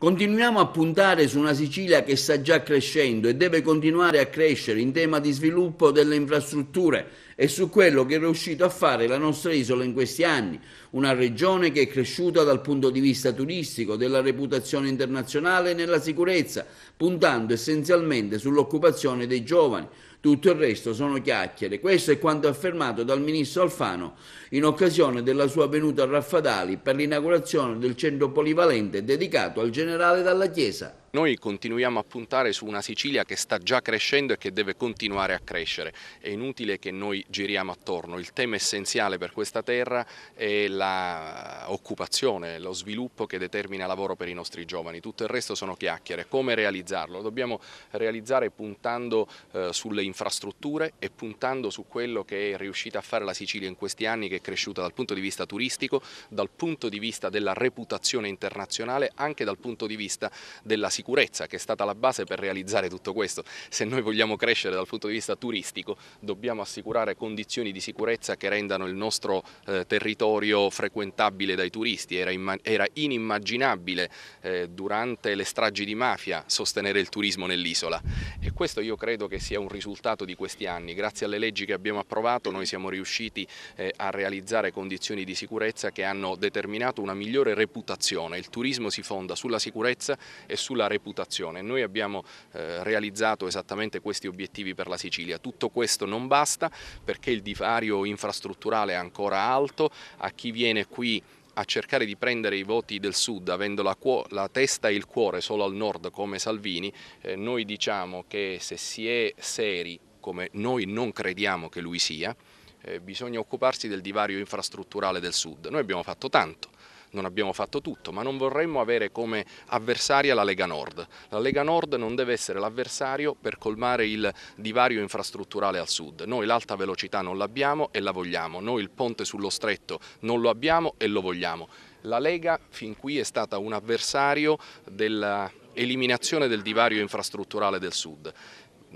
Continuiamo a puntare su una Sicilia che sta già crescendo e deve continuare a crescere in tema di sviluppo delle infrastrutture e su quello che è riuscito a fare la nostra isola in questi anni, una regione che è cresciuta dal punto di vista turistico, della reputazione internazionale e nella sicurezza, puntando essenzialmente sull'occupazione dei giovani, tutto il resto sono chiacchiere. Questo è quanto affermato dal ministro Alfano in occasione della sua venuta a Raffadali per l'inaugurazione del centro polivalente dedicato al generale dalla Chiesa. Noi continuiamo a puntare su una Sicilia che sta già crescendo e che deve continuare a crescere. È inutile che noi giriamo attorno. Il tema essenziale per questa terra è l'occupazione, lo sviluppo che determina lavoro per i nostri giovani. Tutto il resto sono chiacchiere. Come realizzarlo? Dobbiamo realizzare puntando eh, sulle infrastrutture e puntando su quello che è riuscita a fare la Sicilia in questi anni, che è cresciuta dal punto di vista turistico, dal punto di vista della reputazione internazionale, anche dal punto di vista della sicurezza sicurezza che è stata la base per realizzare tutto questo. Se noi vogliamo crescere dal punto di vista turistico dobbiamo assicurare condizioni di sicurezza che rendano il nostro eh, territorio frequentabile dai turisti. Era, era inimmaginabile eh, durante le stragi di mafia sostenere il turismo nell'isola e questo io credo che sia un risultato di questi anni. Grazie alle leggi che abbiamo approvato noi siamo riusciti eh, a realizzare condizioni di sicurezza che hanno determinato una migliore reputazione. Il turismo si fonda sulla sicurezza e sulla reputazione. Noi abbiamo eh, realizzato esattamente questi obiettivi per la Sicilia. Tutto questo non basta perché il divario infrastrutturale è ancora alto, a chi viene qui a cercare di prendere i voti del sud avendo la, la testa e il cuore solo al nord come Salvini, eh, noi diciamo che se si è seri come noi non crediamo che lui sia, eh, bisogna occuparsi del divario infrastrutturale del sud. Noi abbiamo fatto tanto, non abbiamo fatto tutto, ma non vorremmo avere come avversaria la Lega Nord. La Lega Nord non deve essere l'avversario per colmare il divario infrastrutturale al sud. Noi l'alta velocità non l'abbiamo e la vogliamo, noi il ponte sullo stretto non lo abbiamo e lo vogliamo. La Lega fin qui è stata un avversario della eliminazione del divario infrastrutturale del sud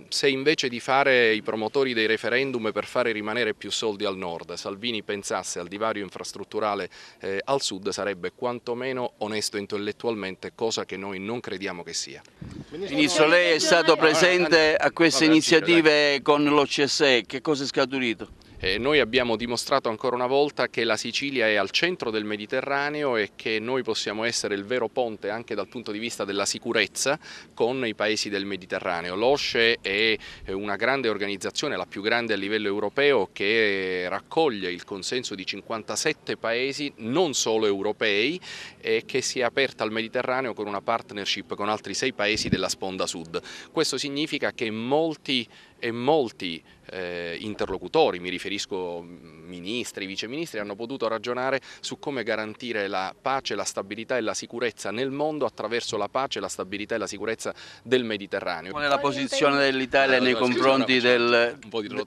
se invece di fare i promotori dei referendum per fare rimanere più soldi al nord, Salvini pensasse al divario infrastrutturale eh, al sud sarebbe quantomeno onesto intellettualmente, cosa che noi non crediamo che sia. Ministro, lei è stato presente eh, a queste iniziative con lo CSE, che cosa è scaturito? Eh, noi abbiamo dimostrato ancora una volta che la Sicilia è al centro del Mediterraneo e che noi possiamo essere il vero ponte anche dal punto di vista della sicurezza con i paesi del Mediterraneo. L'OSCE è eh, una grande organizzazione, la più grande a livello europeo, che raccoglie il consenso di 57 paesi, non solo europei, e che si è aperta al Mediterraneo con una partnership con altri sei paesi della sponda sud. Questo significa che molti e molti eh, interlocutori, mi riferisco mm, ministri, viceministri, hanno potuto ragionare su come garantire la pace, la stabilità e la sicurezza nel mondo attraverso la pace, la stabilità e la sicurezza del Mediterraneo. Qual è la posizione dell'Italia nei confronti del,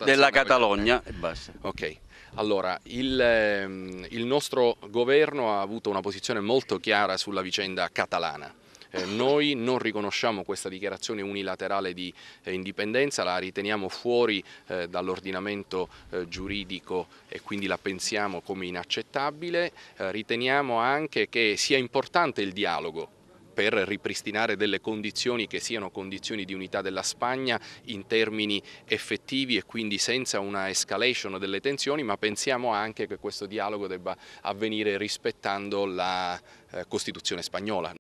della Catalogna? E basta. Okay. Allora, il, ehm, il nostro governo ha avuto una posizione molto chiara sulla vicenda catalana. Eh, noi non riconosciamo questa dichiarazione unilaterale di eh, indipendenza, la riteniamo fuori eh, dall'ordinamento eh, giuridico e quindi la pensiamo come inaccettabile. Eh, riteniamo anche che sia importante il dialogo per ripristinare delle condizioni che siano condizioni di unità della Spagna in termini effettivi e quindi senza una escalation delle tensioni, ma pensiamo anche che questo dialogo debba avvenire rispettando la Costituzione spagnola.